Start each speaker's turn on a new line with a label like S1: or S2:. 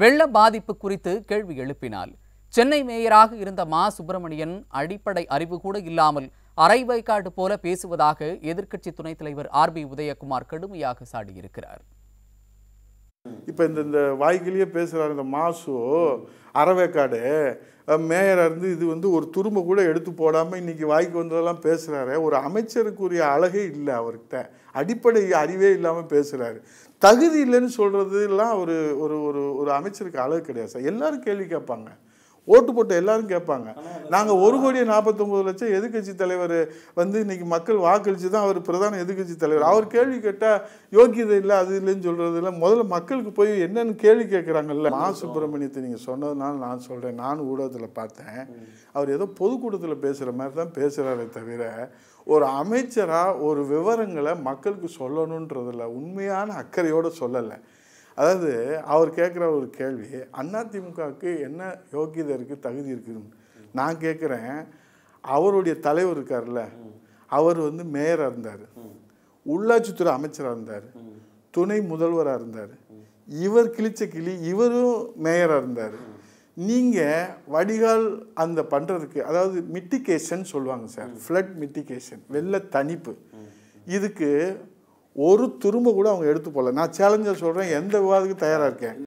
S1: வெள்ள பாதிப்பு குறித்து கேள்வி எழுப்பினால் சென்னை மேயராக இருந்த மா சுப்பிரமணியன் அடிப்படை அறிவு கூட இல்லாமல் அரைவைக்காடு போல பேசுவதாக எதிர்க்கட்சி துணைத் தலைவர் ஆர் பி உதயகுமார் கடுமையாக சாடியிருக்கிறார்
S2: இப்போ இந்த இந்த வாய்க்கிலேயே பேசுகிறாரு இந்த மாசு அறவேக்காடு மேயராக இருந்து இது வந்து ஒரு துரும்பை கூட எடுத்து போடாமல் இன்றைக்கி வாய்க்கு வந்ததெல்லாம் பேசுகிறாரு ஒரு அமைச்சருக்குரிய அழகே இல்லை அவர்கிட்ட அடிப்படை அறிவே இல்லாமல் பேசுகிறாரு தகுதி இல்லைன்னு சொல்கிறதுலாம் ஒரு ஒரு ஒரு அமைச்சருக்கு அழகு கிடையாது சார் எல்லோரும் கேள்வி கேட்பாங்க ஓட்டு போட்ட எல்லாரும் கேட்பாங்க நாங்கள் ஒரு கோடியே நாற்பத்தொம்பது லட்சம் எதிர்கட்சி தலைவர் வந்து இன்னைக்கு மக்கள் வாக்களித்து தான் அவர் பிரதான எதிர்கட்சி தலைவர் அவர் கேள்வி கேட்டால் யோக்கியதை இல்லை அது இல்லைன்னு சொல்கிறது இல்லை முதல்ல மக்களுக்கு போய் என்னென்னு கேள்வி கேட்குறாங்கல்ல மா சுப்பிரமணியத்தை நீங்கள் சொன்னதுனால நான் சொல்கிறேன் நான் ஊடகத்தில் பார்த்தேன் அவர் ஏதோ பொதுக்கூட்டத்தில் பேசுகிற மாதிரி தான் பேசுகிறாரே தவிர ஒரு அமைச்சராக ஒரு விவரங்களை மக்களுக்கு சொல்லணுன்றதில் உண்மையான அக்கறையோடு சொல்லலை அதாவது அவர் கேட்குற ஒரு கேள்வி அதிமுகவுக்கு என்ன யோக்கியதை இருக்குது தகுதி இருக்குதுன்னு நான் கேட்குறேன் அவருடைய தலைவர் இருக்கார்ல அவர் வந்து மேயராக இருந்தார் உள்ளாட்சித்துறை அமைச்சராக இருந்தார் துணை முதல்வராக இருந்தார் இவர் கிழிச்ச கிளி இவரும் மேயராக இருந்தார் நீங்கள் வடிகால் அந்த பண்ணுறதுக்கு அதாவது மிட்டிகேஷன் சொல்லுவாங்க சார் ஃப்ளட் மிட்டிகேஷன் வெள்ள தணிப்பு இதுக்கு ஒரு திரும்ப கூட அவங்க எடுத்து போகல நான் சேலஞ்சாக சொல்கிறேன் எந்த விவாதத்துக்கு தயாராக இருக்கேன்